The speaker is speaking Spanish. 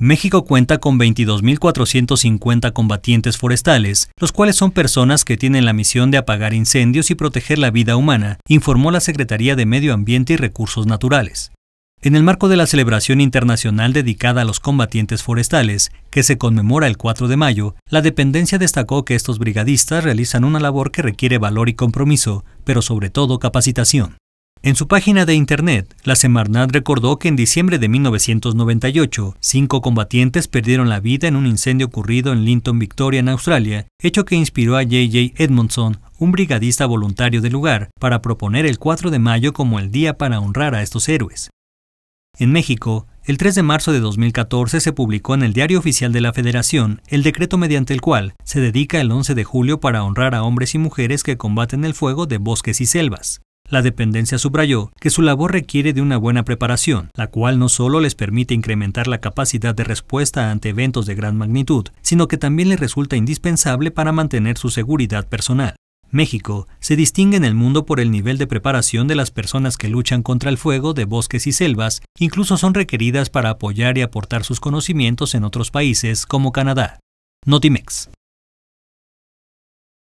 México cuenta con 22.450 combatientes forestales, los cuales son personas que tienen la misión de apagar incendios y proteger la vida humana, informó la Secretaría de Medio Ambiente y Recursos Naturales. En el marco de la celebración internacional dedicada a los combatientes forestales, que se conmemora el 4 de mayo, la dependencia destacó que estos brigadistas realizan una labor que requiere valor y compromiso, pero sobre todo capacitación. En su página de internet, la Semarnat recordó que en diciembre de 1998, cinco combatientes perdieron la vida en un incendio ocurrido en Linton, Victoria, en Australia, hecho que inspiró a J.J. Edmondson, un brigadista voluntario del lugar, para proponer el 4 de mayo como el día para honrar a estos héroes. En México, el 3 de marzo de 2014 se publicó en el Diario Oficial de la Federación el decreto mediante el cual se dedica el 11 de julio para honrar a hombres y mujeres que combaten el fuego de bosques y selvas. La dependencia subrayó que su labor requiere de una buena preparación, la cual no solo les permite incrementar la capacidad de respuesta ante eventos de gran magnitud, sino que también les resulta indispensable para mantener su seguridad personal. México se distingue en el mundo por el nivel de preparación de las personas que luchan contra el fuego de bosques y selvas, incluso son requeridas para apoyar y aportar sus conocimientos en otros países como Canadá. Notimex.